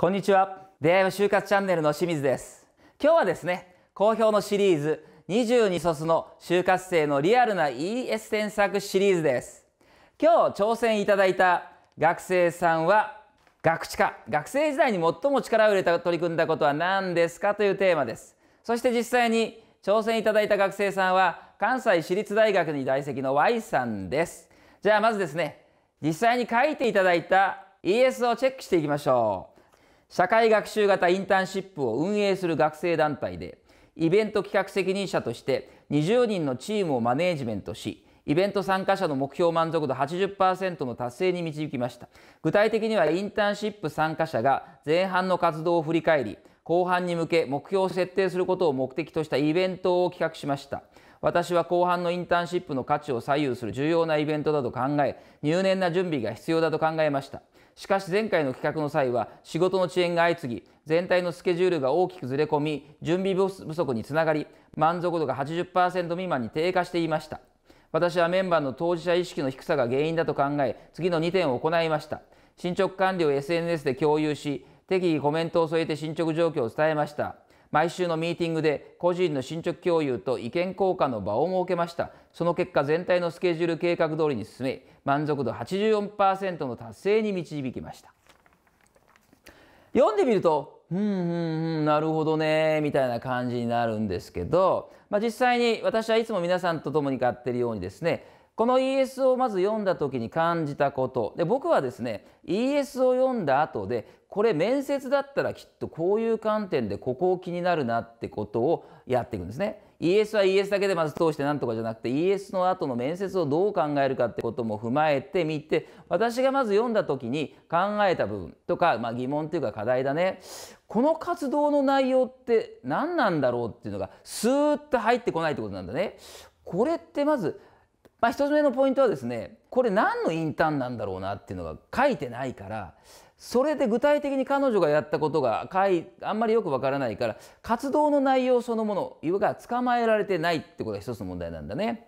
こんにちは出会いは就活チャンネルの清水です今日はですね好評のシリーズ22卒の就活生のリアルな ES 添削シリーズです今日挑戦いただいた学生さんは学知化学生時代に最も力を入れた取り組んだことは何ですかというテーマですそして実際に挑戦いただいた学生さんは関西私立大学に在籍の Y さんですじゃあまずですね実際に書いていただいた ES をチェックしていきましょう社会学習型インターンシップを運営する学生団体でイベント企画責任者として20人のチームをマネージメントしイベント参加者の目標満足度80%の達成に導きました具体的にはインターンシップ参加者が前半の活動を振り返り後半に向け目標を設定することを目的としたイベントを企画しました私は後半のインターンシップの価値を左右する重要なイベントだと考え入念な準備が必要だと考えましたしかし前回の企画の際は仕事の遅延が相次ぎ全体のスケジュールが大きくずれ込み準備不足につながり満足度が80%未満に低下していました私はメンバーの当事者意識の低さが原因だと考え次の2点を行いました進捗管理を SNS で共有し適宜コメントを添えて進捗状況を伝えました毎週のミーティングで個人の進捗共有と意見交換の場を設けましたその結果全体のスケジュール計画通りに進め満足度84%の達成に導きました読んでみるとうんうんうんなるほどねみたいな感じになるんですけど、まあ、実際に私はいつも皆さんと共にやってるようにですねこのイエスをまず読んだ時に感じたことで僕はですねイエスを読んだ後でこれ面接だったらきっとこういう観点でここを気になるなってことをやっていくんですね。イエスはイエスだけでまず通してなんとかじゃなくてイエスの後の面接をどう考えるかってことも踏まえてみて私がまず読んだ時に考えた部分とか、まあ、疑問というか課題だねこの活動の内容って何なんだろうっていうのがスーッと入ってこないってことなんだね。これってまずまあ、1つ目のポイントはですねこれ何のインターンなんだろうなっていうのが書いてないからそれで具体的に彼女がやったことがあんまりよくわからないから活動の内容そのものいわば捕まえられてないってことが一つの問題なんだね。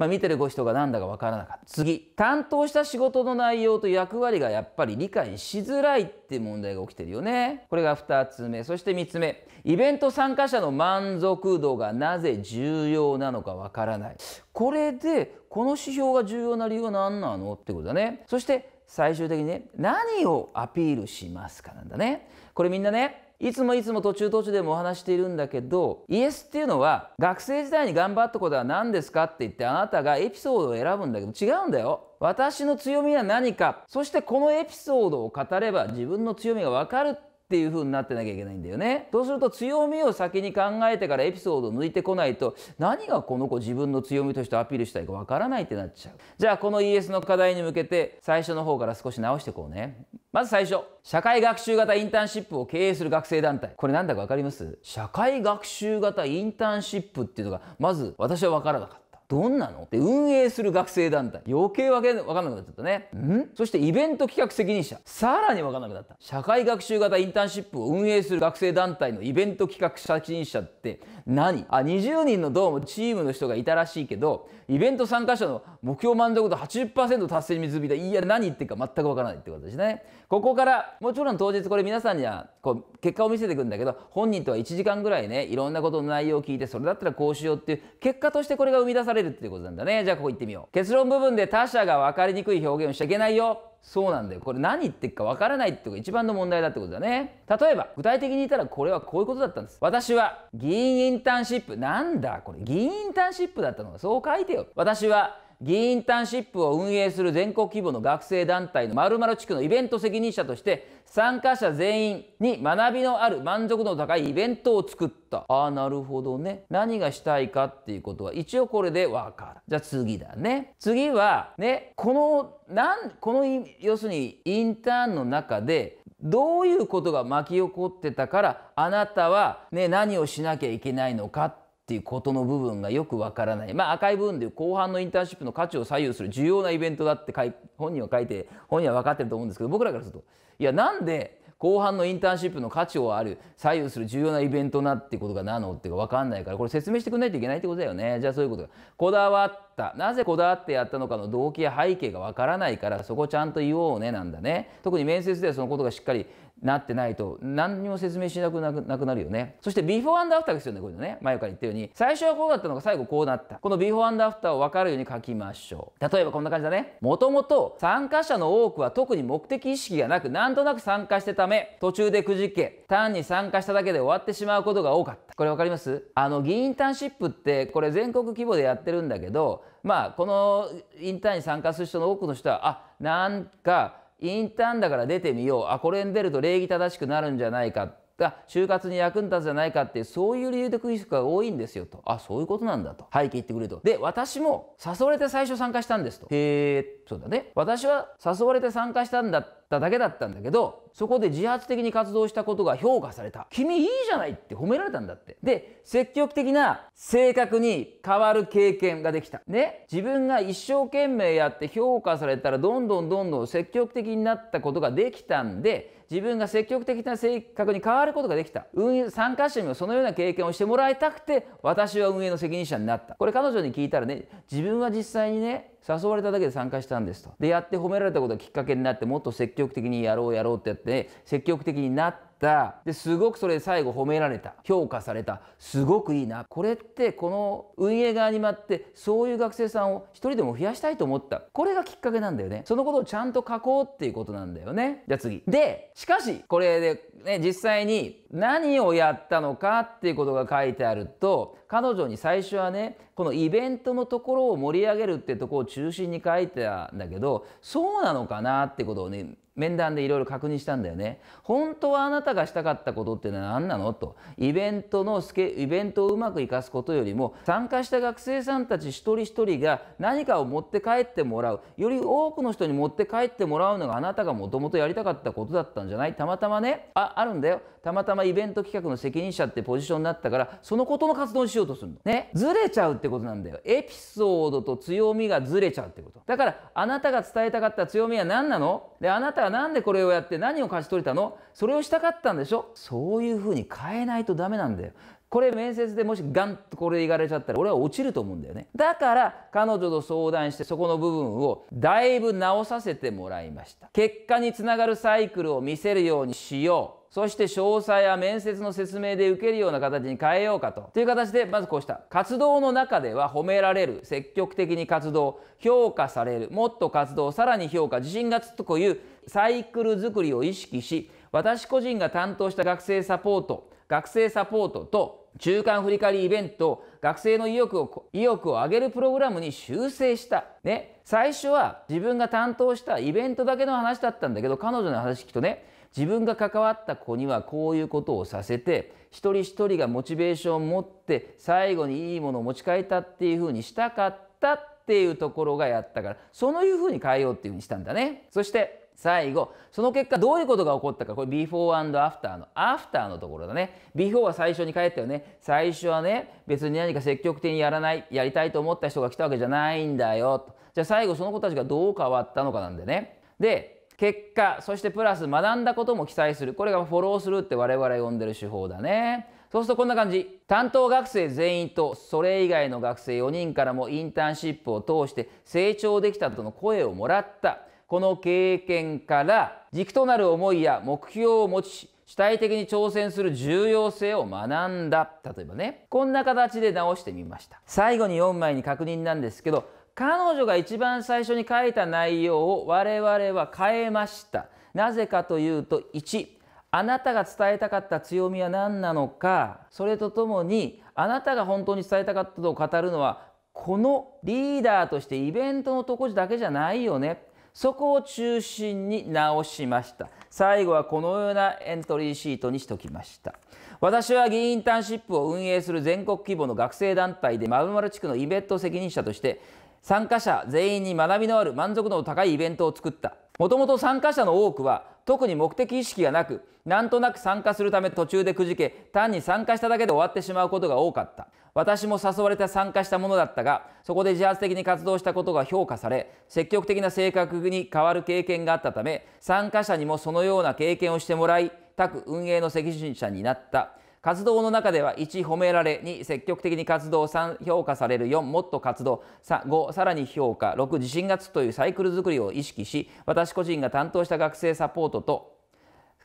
まあ、見てるご人が何だか分からなかった次担当した仕事の内容と役割がやっぱり理解しづらいって問題が起きてるよねこれが2つ目そして3つ目イベント参加者の満足度がなぜ重要なのか分からないこれでこの指標が重要な理由は何なのってことだねそして最終的にね何をアピールしますかなんだねこれみんなねいつもいつも途中途中でもお話しているんだけどイエスっていうのは学生時代に頑張ったことは何ですかって言ってあなたがエピソードを選ぶんだけど違うんだよ私の強みは何かそしてこのエピソードを語れば自分の強みが分かるっていう風になってなきゃいけないんだよねそうすると強みを先に考えてからエピソードを抜いてこないと何がこの子自分の強みとしてアピールしたいか分からないってなっちゃうじゃあこのイエスの課題に向けて最初の方から少し直していこうねまず最初、社会学習型インターンシップを経営する学生団体。これなんだかわかります社会学習型インターンシップっていうのが、まず私はわからなかった。どんなのって運営する学生団体。余計わけわかんなくなっちゃったね。んそしてイベント企画責任者。さらにわかんなくなった。社会学習型インターンシップを運営する学生団体のイベント企画責任者って何あ20人のどうもチームの人がいたらしいけどイベント参加者の目標満足度80%達成に導いたいや何言ってるか全くわからないってことですねここからもちろん当日これ皆さんにはこう結果を見せていくんだけど本人とは1時間ぐらいねいろんなことの内容を聞いてそれだったらこうしようっていう結果としてこれが生み出されるっていうことなんだねじゃあここ行ってみよう結論部分で他者が分かりにくい表現をしちゃいけないよそうなんだよこれ何言ってっかわからないっていうが一番の問題だってことだね例えば具体的に言ったらこれはこういうことだったんです私は議員インターンシップなんだこれ議員インターンシップだったのがそう書いてよ私は議員インターンシップを運営する全国規模の学生団体のまるまる地区のイベント責任者として参加者全員に学びのある満足度の高いイベントを作ったああなるほどね何がしたいかっていうことは一応これで分かるじゃあ次だね次はねこのなんこの要するにインターンの中でどういうことが巻き起こってたからあなたはね何をしなきゃいけないのかっていうことの部分がよくわからない、まあ、赤い部分で後半のインターンシップの価値を左右する重要なイベントだって本人は書いて本人は分かってると思うんですけど僕らからするといやなんで後半のインターンシップの価値をある左右する重要なイベントなってことがなのっていうか分かんないからこれ説明してくれないといけないってことだよねじゃあそういうことこだわったなぜこだわってやったのかの動機や背景が分からないからそこちゃんと言おうねなんだね特に面接ではそのことがしっかりなってないと何にも説明しなくなくなるよねそしてビフォーアンドアフターですよねこれね前から言ったように最初はこうだったのが最後こうなったこのビフォーアンドアフターを分かるように書きましょう例えばこんな感じだねもともと参加者の多くは特に目的意識がなくなんとなく参加してため途中でくじけ単に参加しただけで終わってしまうことが多かったこれ分かりますあの議員ターンシップってこれ全国規模でやってるんだけどまあこのインターンに参加する人の多くの人はあなんかインターンだから出てみようあこれに出ると礼儀正しくなるんじゃないかが就活に役に立つじゃないかってそういう理由で食いつくが多いんですよとあそういうことなんだと背景言ってくれとで私も誘われて最初参加したんですとへえそうだね私は誘われて参加したんだただけだったんだけどそこで自発的に活動したことが評価された君いいじゃないって褒められたんだってで積極的な性格に変わる経験ができたね自分が一生懸命やって評価されたらどんどんどんどん積極的になったことができたんで自分が積極的な性格に変わることができた運営参加者にもそのような経験をしてもらいたくて私は運営の責任者になったこれ彼女に聞いたらね自分は実際にね誘われただけで参加したんですとでやって褒められたことがきっかけになってもっと積極的にやろうやろうってやって、積極的になったですごくそれ最後褒められた評価されたすごくいいなこれってこの運営側に待ってそういう学生さんを一人でも増やしたいと思ったこれがきっかけなんだよねそのことをちゃんと書こうっていうことなんだよねじゃあ次でしかしこれで、ね、実際に何をやったのかっていうことが書いてあると彼女に最初はねこのイベントのところを盛り上げるってとこを中心に書いてたんだけどそうなのかなってことをね面談でいろいろ確認したんだよね。本当はあなたがしたかったことってのは何なのとイベントのスケイベントをうまく生かすことよりも参加した学生さんたち一人一人が何かを持って帰ってもらうより多くの人に持って帰ってもらうのがあなたがもともとやりたかったことだったんじゃないたまたまねああるんだよたまたまイベント企画の責任者ってポジションになったからそのことの活動にしようようとするの。ね。ずれちゃうってことなんだよ。エピソードと強みがずれちゃうってこと。だから、あなたが伝えたかった強みは何なので、あなたは何でこれをやって何を勝ち取れたのそれをしたかったんでしょそういうふうに変えないとダメなんだよ。これ面接でもしガンとこれでいかれちゃったら俺は落ちると思うんだよねだから彼女と相談してそこの部分をだいぶ直させてもらいました結果につながるサイクルを見せるようにしようそして詳細や面接の説明で受けるような形に変えようかと。という形で、まずこうした。活動の中では褒められる、積極的に活動、評価される、もっと活動、さらに評価、自信がつくとこういうサイクル作りを意識し、私個人が担当した学生サポート、学生サポートと中間振り返りイベント学生の意欲を意欲を上げるプログラムに修正した、ね、最初は自分が担当したイベントだけの話だったんだけど彼女の話聞くとね自分が関わった子にはこういうことをさせて一人一人がモチベーションを持って最後にいいものを持ち帰ったっていうふうにしたかったっていうところがやったからそのいうふうに変えようっていうふうにしたんだね。そして最後その結果どういうことが起こったかこれ before&after の after のところだね before は最初に帰ったよね最初はね別に何か積極的にやらないやりたいと思った人が来たわけじゃないんだよとじゃあ最後その子たちがどう変わったのかなんでねで結果そしてプラス学んだことも記載するこれがフォロースルーって我々呼んでる手法だねそうするとこんな感じ担当学生全員とそれ以外の学生4人からもインターンシップを通して成長できたとの声をもらったこの経験から軸となる思いや目標を持ち主体的に挑戦する重要性を学んだ例えばねこんな形で直してみました最後に4枚に確認なんですけど彼女が一番最初に書いた内容を我々は変えましたなぜかというと1あなたが伝えたかった強みは何なのかそれとともにあなたが本当に伝えたかったと語るのはこのリーダーとしてイベントのとこだけじゃないよねそこを中心に直しました最後はこのようなエントリーシートにしときました私は議員インターンシップを運営する全国規模の学生団体でまるまる地区のイベント責任者として参加者全員に学びのある満足度の高いイベントを作ったもともと参加者の多くは特に目的意識がなくなんとなく参加するため途中でくじけ単に参加しただけで終わってしまうことが多かった私も誘われて参加したものだったがそこで自発的に活動したことが評価され積極的な性格に変わる経験があったため参加者にもそのような経験をしてもらいたく運営の責任者になった活動の中では1褒められ2積極的に活動3評価される4もっと活動5さらに評価6自信がつくというサイクルづくりを意識し私個人が担当した学生サポートと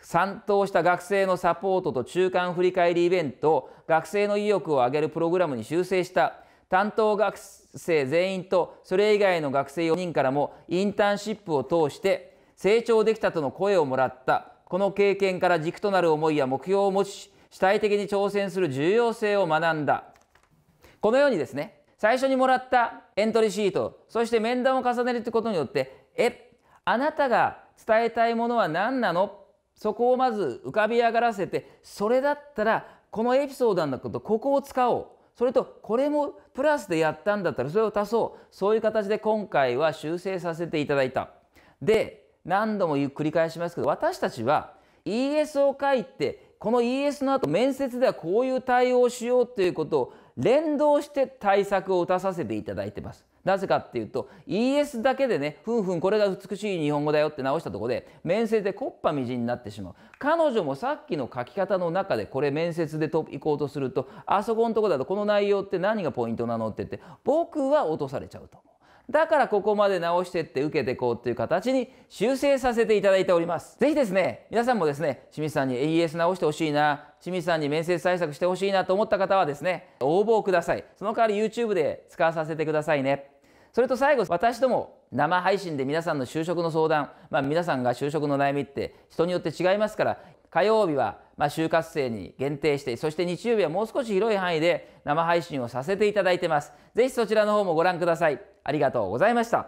参当した学生のサポートと中間振り返りイベントを学生の意欲を上げるプログラムに修正した担当学生全員とそれ以外の学生4人からもインターンシップを通して成長できたとの声をもらったこの経験から軸となる思いや目標を持ち主体的に挑戦する重要性を学んだこのようにですね最初にもらったエントリーシートそして面談を重ねるってことによってえあなたが伝えたいものは何なのそこをまず浮かび上がらせてそれだったらこのエピソードなんだけどここを使おうそれとこれもプラスでやったんだったらそれを足そうそういう形で今回は修正させていただいた。で何度も繰り返しますけど私たちは ES を書いてこの ES の後面接ではこういう対応をしようということを連動して対策を打たさせていただいてます。なぜかっていうと ES だけでねふんふんこれが美しい日本語だよって直したとこで面接でこっぱみじんになってしまう彼女もさっきの書き方の中でこれ面接でと行こうとするとあそこのとこだとこの内容って何がポイントなのって言って僕は落とされちゃうと思うだからここまで直してって受けてこうっていう形に修正させていただいております是非ですね皆さんもですね清水さんに e s 直してほしいな清水さんに面接対策してほしいなと思った方はですね応募をくださいその代わり YouTube で使わさせてくださいねそれと最後私ども生配信で皆さんの就職の相談、まあ、皆さんが就職の悩みって人によって違いますから火曜日はま就活生に限定してそして日曜日はもう少し広い範囲で生配信をさせていただいてます。ぜひそちらの方もご覧ください。ありがとうございました。